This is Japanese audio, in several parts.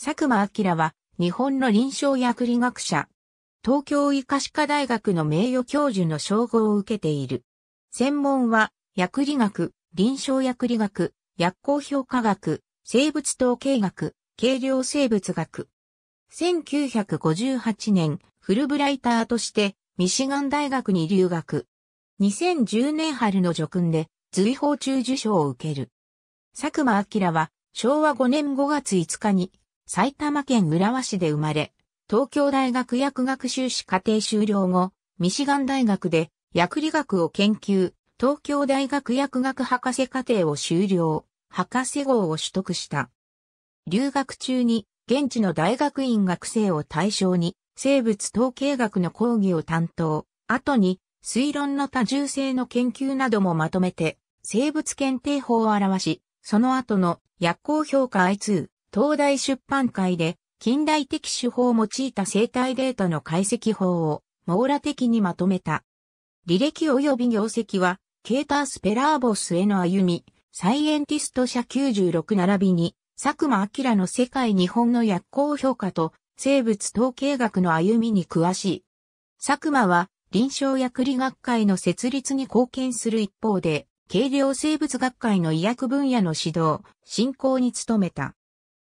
佐久間明は、日本の臨床薬理学者。東京医科歯科大学の名誉教授の称号を受けている。専門は、薬理学、臨床薬理学、薬効評価学、生物統計学、軽量生物学。1958年、フルブライターとして、ミシガン大学に留学。2010年春の叙勲で、随法中受賞を受ける。佐久間明は、昭和5年5月5日に、埼玉県浦和市で生まれ、東京大学薬学修士課程修了後、ミシガン大学で薬理学を研究、東京大学薬学博士課程を修了、博士号を取得した。留学中に現地の大学院学生を対象に生物統計学の講義を担当、後に推論の多重性の研究などもまとめて生物検定法を表し、その後の薬効評価 I2、東大出版会で近代的手法を用いた生体データの解析法を網羅的にまとめた。履歴及び業績は、ケータース・ペラーボスへの歩み、サイエンティスト社96並びに、佐久間明の世界日本の薬効評価と生物統計学の歩みに詳しい。佐久間は臨床薬理学会の設立に貢献する一方で、軽量生物学会の医薬分野の指導、進行に努めた。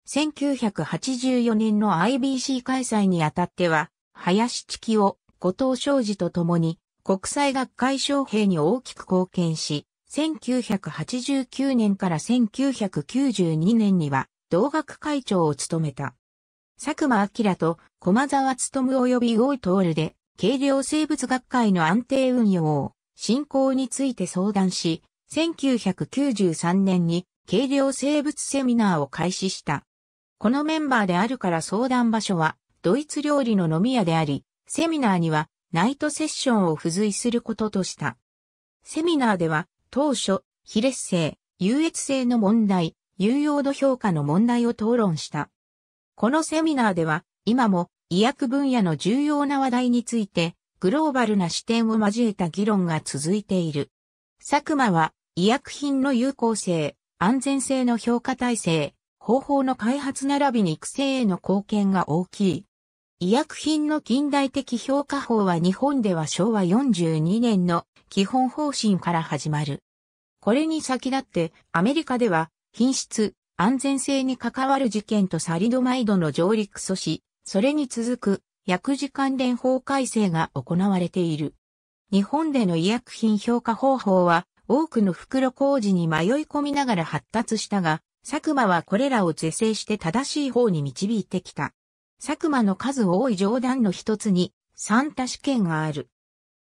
1984年の IBC 開催にあたっては、林地紀夫、後藤昌司と共に、国際学会招聘に大きく貢献し、1989年から1992年には、同学会長を務めた。佐久間明と駒沢努及び大井徹で、軽量生物学会の安定運用を、進行について相談し、1993年に軽量生物セミナーを開始した。このメンバーであるから相談場所は、ドイツ料理の飲み屋であり、セミナーには、ナイトセッションを付随することとした。セミナーでは、当初、非劣性、優越性の問題、有用度評価の問題を討論した。このセミナーでは、今も医薬分野の重要な話題について、グローバルな視点を交えた議論が続いている。佐久間は、医薬品の有効性、安全性の評価体制、方法の開発並びに育成への貢献が大きい。医薬品の近代的評価法は日本では昭和42年の基本方針から始まる。これに先立ってアメリカでは品質、安全性に関わる事件とサリドマイドの上陸阻止、それに続く薬事関連法改正が行われている。日本での医薬品評価方法は多くの袋工事に迷い込みながら発達したが、佐久間はこれらを是正して正しい方に導いてきた。佐久間の数多い冗談の一つに、三多試験がある。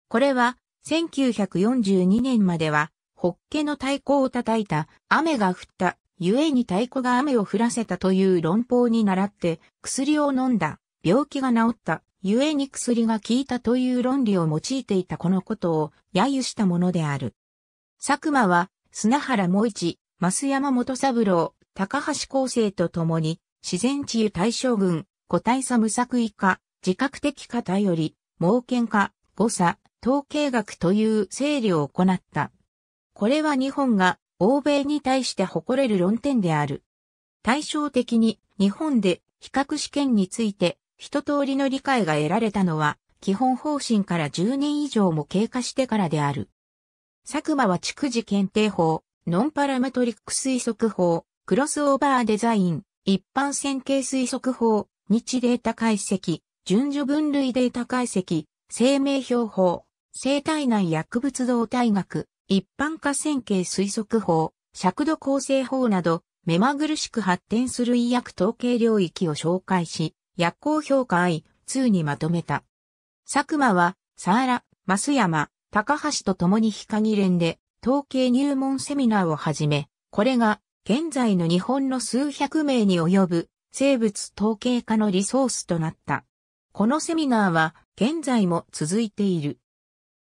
これは、1942年までは、ホッケの太鼓を叩いた、雨が降った、ゆえに太鼓が雨を降らせたという論法に習って、薬を飲んだ、病気が治った、ゆえに薬が効いたという論理を用いていたこのことを、揶揄したものである。佐久間は、砂原茂一、増山元三郎、高橋光生と共に、自然治癒大将軍、個体差無作為化、自覚的化頼り、盲見化、誤差、統計学という整理を行った。これは日本が欧米に対して誇れる論点である。対照的に日本で比較試験について一通りの理解が得られたのは基本方針から10年以上も経過してからである。佐久間は逐次検定法、ノンパラメトリック推測法、クロスオーバーデザイン、一般線形推測法、日データ解析、順序分類データ解析、生命標法、生体内薬物動態学、一般化線形推測法、尺度構成法など、目まぐるしく発展する医薬統計領域を紹介し、薬効評価 I2 にまとめた。佐久間は、サーラ、増山、高橋と共に日陰連で、統計入門セミナーをはじめ、これが現在の日本の数百名に及ぶ生物統計家のリソースとなった。このセミナーは現在も続いている。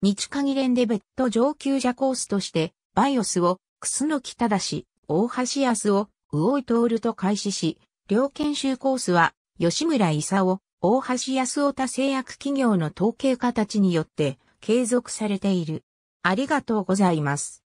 日限連で別途上級者コースとして、バイオスを楠木正、大橋康を魚井徹と開始し、両研修コースは吉村勲、大橋康夫他製薬企業の統計家たちによって継続されている。ありがとうございます。